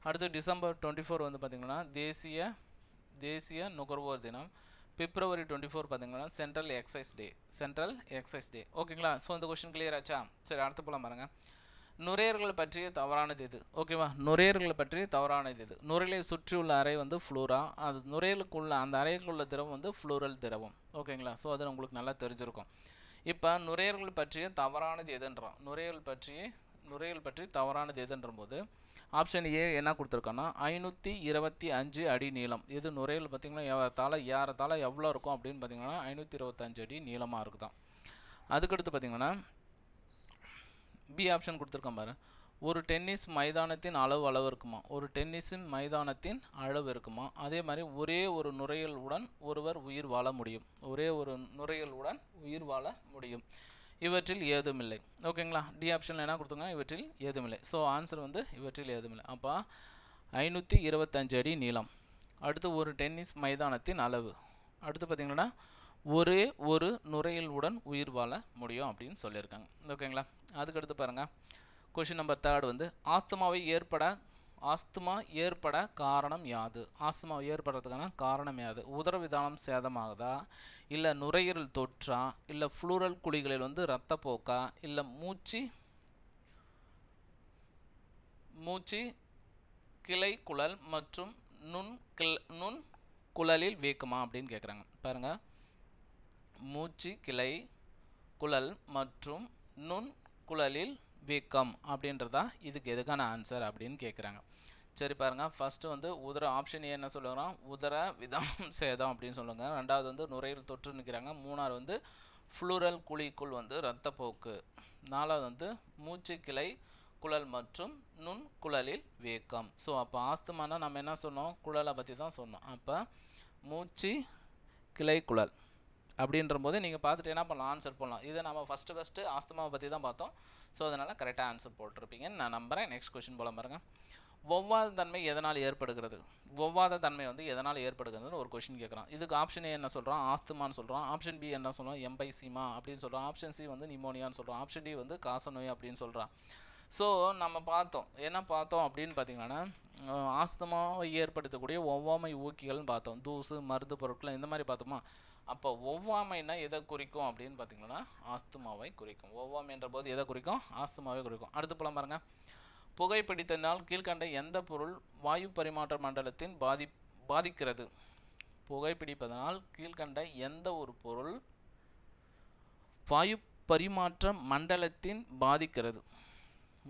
அடுத்து டிசம்பர் டுவெண்ட்டி ஃபோர் வந்து பார்த்திங்கன்னா தேசிய தேசிய நுகர்வோர் தினம் பிப்ரவரி டுவெண்ட்டி ஃபோர் பார்த்தீங்கன்னா central excise day central excise day ஓகேங்களா ஸோ இந்த கொஷின் கிளியர் ஆச்சா சரி அடுத்து போகலாம் பாருங்கள் நுரையீரல்கள் பற்றிய தவறானது இது ஓகேவா நுரையர்களை பற்றி தவறானது இது நுரையலை உள்ள அறை வந்து ஃப்ளூரா அது நுரையலுக்குள்ள அந்த அறைக்குள்ள திரவம் வந்து ஃப்ளூரல் திரவம் ஓகேங்களா ஸோ அது உங்களுக்கு நல்லா தெரிஞ்சிருக்கும் இப்போ நுரையர்கள் பற்றிய தவறானது எதுன்றோம் நுரையீரல் பற்றி நுரையீரல் பற்றி தவறானது எதுன்றும் போது ஆப்ஷன் ஏ என்ன கொடுத்துருக்கோன்னா ஐநூற்றி இருபத்தி அஞ்சு அடி நீளம் இது நுரையில் பார்த்திங்கன்னா தலை யார தலை எவ்வளோ இருக்கும் அப்படின்னு பார்த்திங்கன்னா ஐநூற்றி அடி நீளமாக இருக்குதான் அதுக்கடுத்து பார்த்திங்கன்னா பி ஆப்ஷன் கொடுத்துருக்கேன் பாரு ஒரு டென்னிஸ் மைதானத்தின் அளவு அளவு இருக்குமா ஒரு டென்னிஸின் மைதானத்தின் அளவு இருக்குமா அதே மாதிரி ஒரே ஒரு நுரையலுடன் ஒருவர் உயிர் வாழ முடியும் ஒரே ஒரு நுரையலுடன் உயிர் வாழ முடியும் இவற்றில் ஏதுமில்லை ஓகேங்களா டி ஆப்ஷனில் என்ன கொடுத்துங்க இவற்றில் ஏதுமில்லை ஸோ ஆன்சர் வந்து இவற்றில் ஏதுமில்லை அப்போ ஐநூற்றி இருபத்தஞ்சு அடி நீளம் அடுத்து ஒரு டென்னிஸ் மைதானத்தின் அளவு அடுத்து பார்த்திங்கன்னா ஒரே ஒரு உடன் உயிர் வாழ முடியும் அப்படின்னு சொல்லியிருக்காங்க ஓகேங்களா அதுக்கடுத்து பாருங்கள் கொஷின் நம்பர் தேர்ட் வந்து ஆஸ்துமாவை ஏற்பட ஆஸ்துமா ஏற்பட காரணம் யாது ஆஸ்துமா ஏற்படுறதுக்கான காரணம் யாது உதரவிதானம் சேதமாகுதா இல்லை நுரையீரல் தொற்றா இல்லை ஃப்ளூரல் குழிகளில் வந்து போக்கா இல்லை மூச்சு மூச்சு கிளை குழல் மற்றும் நுண் கிள் நுண் குழலில் வீக்கமா அப்படின்னு கேட்குறாங்க பாருங்கள் மூச்சு கிளை குழல் மற்றும் நுண் குழலில் வீக்கம் அப்படின்றதா இதுக்கு எதுக்கான ஆன்சர் அப்படின்னு கேட்குறாங்க சரி பாருங்கள் ஃபஸ்ட்டு வந்து உதர ஆப்ஷன் ஏ என்ன சொல்லுறோம் உதர விதம் <laughs> சேதம் அப்படின்னு சொல்லுங்கள் ரெண்டாவது வந்து நுரையீர் தொற்று நிற்கிறாங்க மூணாவது வந்து ஃப்ளூரல் குழிக்குள் வந்து இரத்தப்போக்கு நாலாவது வந்து மூச்சு கிளை குழல் மற்றும் நுண் குழலில் வேக்கம் ஸோ அப்போ ஆஸ்துமானா நம்ம என்ன சொன்னோம் குழலை பற்றி தான் சொன்னோம் அப்போ மூச்சு கிளை குழல் அப்படின்ற போது நீங்கள் பார்த்துட்டு என்ன பண்ணலாம் ஆன்சர் பண்ணலாம் இதை நம்ம ஃபஸ்ட்டு ஃபஸ்ட்டு ஆஸ்துமாவை பற்றி தான் பார்த்தோம் ஸோ அதனால் கரெக்டாக ஆன்சர் போட்டிருப்பீங்கன்னு நான் நம்புகிறேன் நெக்ஸ்ட் கொஷின் போல பாருங்கள் ஒவ்வாத தன்மை எதனால் ஏற்படுகிறது ஒவ்வாத தன்மை வந்து எதனால் ஏற்படுகிறதுன்னு ஒரு கொஷின் கேட்குறான் இதுக்கு ஆப்ஷன் ஏ என்ன சொல்கிறான் ஆஸ்துமான்னு சொல்கிறான் ஆப்ஷன் பி என்ன சொல்கிறான் எம்பைசிமா அப்படின்னு சொல்கிறோம் ஆப்ஷன் சி வந்து நிமோனியான்னு சொல்கிறோம் ஆப்ஷன் டி வந்து காசநோய் அப்படின்னு சொல்கிறான் ஸோ நம்ம பார்த்தோம் என்ன பார்த்தோம் அப்படின்னு பார்த்தீங்கன்னா ஆஸ்துமாவை ஏற்படுத்தக்கூடிய ஒவ்வாமை ஊக்கிகள்னு பார்த்தோம் தூசு மருந்து பொருட்கள் இந்த மாதிரி பார்த்தோமா அப்போ ஒவ்வாமைனா எதை குறிக்கும் அப்படின்னு பார்த்தீங்கன்னா ஆஸ்துமாவை குறிக்கும் ஒவ்வாமைன்ற போது எதை குறிக்கும் ஆஸ்துமாவை குறிக்கும் அடுத்து போலாம் பாருங்கள் புகைப்பிடித்தனால் கீழ்கண்ட எந்த பொருள் வாயு பரிமாற்ற மண்டலத்தின் பாதி பாதிக்கிறது புகைப்பிடிப்பதனால் கீழ்கண்ட எந்த ஒரு பொருள் வாயு பரிமாற்ற மண்டலத்தின் பாதிக்கிறது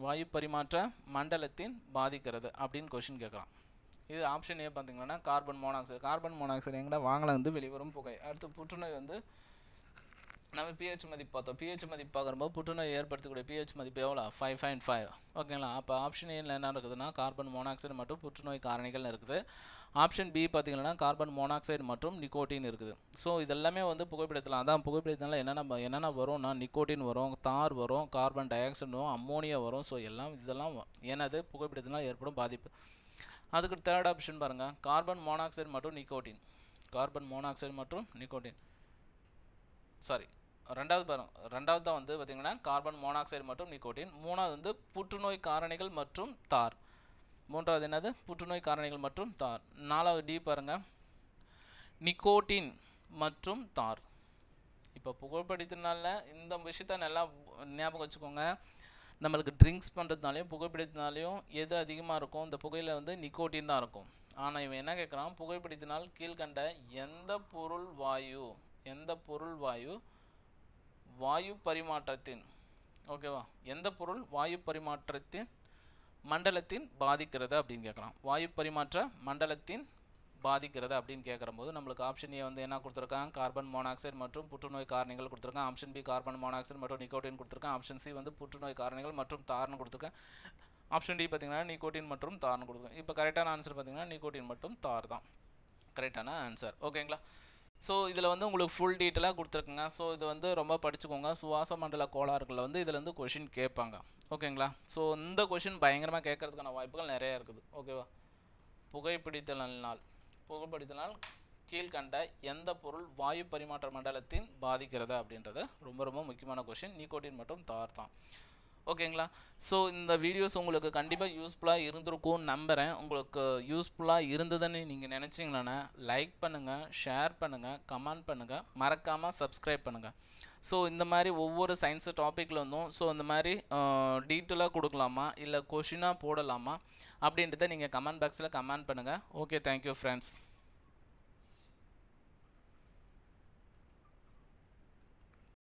வாயு பரிமாற்ற மண்டலத்தின் பாதிக்கிறது அப்படின்னு கொஷின் கேட்குறான் இது ஆப்ஷன் ஏ பார்த்தீங்கன்னா கார்பன் மோனாக்சைடு கார்பன் மோனாக்சைடு எங்கடா வாங்கலாம் வந்து வெளிவரும் புகை அடுத்து புற்றுநோய் வந்து நம்ம பிஹெச் மதிப்பு பார்த்தோம் பிஹெச் மதிப்பு பார்க்குறப்போ புற்றுநோய் ஏற்படுத்தக்கூடிய பிஹெச் மதிப்பு எவ்வளோ ஃபைவ் பாயிண்ட் ஃபைவ் ஓகேங்களா அப்போ ஆப்ஷன் ஏன் என்ன இருக்குதுன்னா கார்பன் மோனாக்சைடு மற்றும் புற்றுநோய் காரணிகள் இருக்குது ஆப்ஷன் பி பார்த்திங்கன்னா கார்பன் மோனாக்சைடு மற்றும் நிக்கோட்டின் இருக்குது ஸோ இதெல்லாமே வந்து புகைப்பிடத்தில் அதான் புகைப்பிடித்தலாம் என்னென்ன என்னென்ன வரும்னா நிக்கோட்டின் வரும் தார் வரும் கார்பன் டை ஆக்சைடு வரும் அம்மோனியா வரும் ஸோ எல்லாம் இதெல்லாம் என்னது புகைப்பிடித்தனால் ஏற்படும் பாதிப்பு அதுக்கு தேர்ட் ஆப்ஷன் பாருங்கள் கார்பன் மோனாக்சைடு மற்றும் நிக்கோட்டின் கார்பன் மோனாக்சைடு மற்றும் நிக்கோட்டின் சாரி ரெண்டாவது பாருங்க ரெண்டாவது தான் வந்து பார்த்திங்கன்னா கார்பன் மோனாக்சைடு மற்றும் நிக்கோட்டின் மூணாவது வந்து புற்றுநோய் காரணிகள் மற்றும் தார் மூன்றாவது என்னது புற்றுநோய் காரணிகள் மற்றும் தார் நாலாவது டி பாருங்கள் நிக்கோட்டின் மற்றும் தார் இப்போ புகைப்பிடித்தனால இந்த விஷயத்த நல்லா ஞாபகம் வச்சுக்கோங்க நம்மளுக்கு ட்ரிங்க்ஸ் பண்ணுறதுனாலையும் புகைப்பிடித்தனாலையும் எது அதிகமாக இருக்கும் இந்த புகையில் வந்து நிக்கோட்டின் தான் இருக்கும் ஆனால் இவன் என்ன கேட்குறான் புகைப்பிடித்தினால் கீழ்கண்ட எந்த பொருள் வாயு எந்த பொருள் வாயு வாயு பரிமாற்றத்தின் ஓகேவா எந்த பொருள் வாயு பரிமாற்றத்தின் மண்டலத்தின் பாதிக்கிறது அப்படின்னு கேட்கலாம் வாயு பரிமாற்ற மண்டலத்தின் பாதிக்கிறது அப்படின்னு கேட்குறம்போது நம்மளுக்கு ஆப்ஷன் ஏ வந்து என்ன கொடுத்துருக்காங்க கார்பன் மோனாக்சைடு மற்றும் புற்றுநோய் காரணிகள் கொடுத்துருக்காங்க ஆப்ஷன் பி கார்பன் மோனாக்சைடு மற்றும் நிக்கோட்டின் கொடுத்துருக்கேன் ஆப்ஷன் சி வந்து புற்றுநோய் காரணிகள் மற்றும் தாரணம் கொடுத்துருக்கேன் ஆப்ஷன் டி பார்த்திங்கன்னா நிக்கோட்டின் மற்றும் தார்னு கொடுத்துருக்கேன் இப்போ கரெக்டான ஆன்சர் பார்த்திங்கன்னா நிக்கோட்டின் மற்றும் தார் தான் கரெக்டான ஆன்சர் ஓகேங்களா ஸோ இதில் வந்து உங்களுக்கு ஃபுல் டீட்டெயிலாக கொடுத்துருக்குங்க ஸோ இது வந்து ரொம்ப படிச்சுக்கோங்க சுவாச மண்டல கோளாறுகளில் வந்து இதில் வந்து கொஷின் கேட்பாங்க ஓகேங்களா ஸோ இந்த கொஷின் பயங்கரமாக கேட்கறதுக்கான வாய்ப்புகள் நிறையா இருக்குது ஓகேவா நாள் புகைப்பிடித்தல் நாள் கீழ்கண்ட எந்த பொருள் வாயு பரிமாற்ற மண்டலத்தின் பாதிக்கிறது அப்படின்றது ரொம்ப ரொம்ப முக்கியமான கொஷின் நீக்கோட்டின் மற்றும் தார் தான் ஓகேங்களா ஸோ இந்த வீடியோஸ் உங்களுக்கு கண்டிப்பாக யூஸ்ஃபுல்லாக இருந்திருக்கும்னு நம்புகிறேன் உங்களுக்கு யூஸ்ஃபுல்லாக இருந்ததுன்னு நீங்கள் நினச்சிங்கன்னா லைக் பண்ணுங்கள் ஷேர் பண்ணுங்கள் கமெண்ட் பண்ணுங்கள் மறக்காமல் சப்ஸ்கிரைப் பண்ணுங்கள் ஸோ இந்த மாதிரி ஒவ்வொரு சயின்ஸு டாப்பிக்கில் இருந்தும் ஸோ இந்த மாதிரி டீட்டெயிலாக கொடுக்கலாமா இல்லை கொஷினாக போடலாமா அப்படின்றத நீங்கள் கமெண்ட் பாக்ஸில் கமெண்ட் பண்ணுங்கள் ஓகே தேங்க்யூ ஃப்ரெண்ட்ஸ்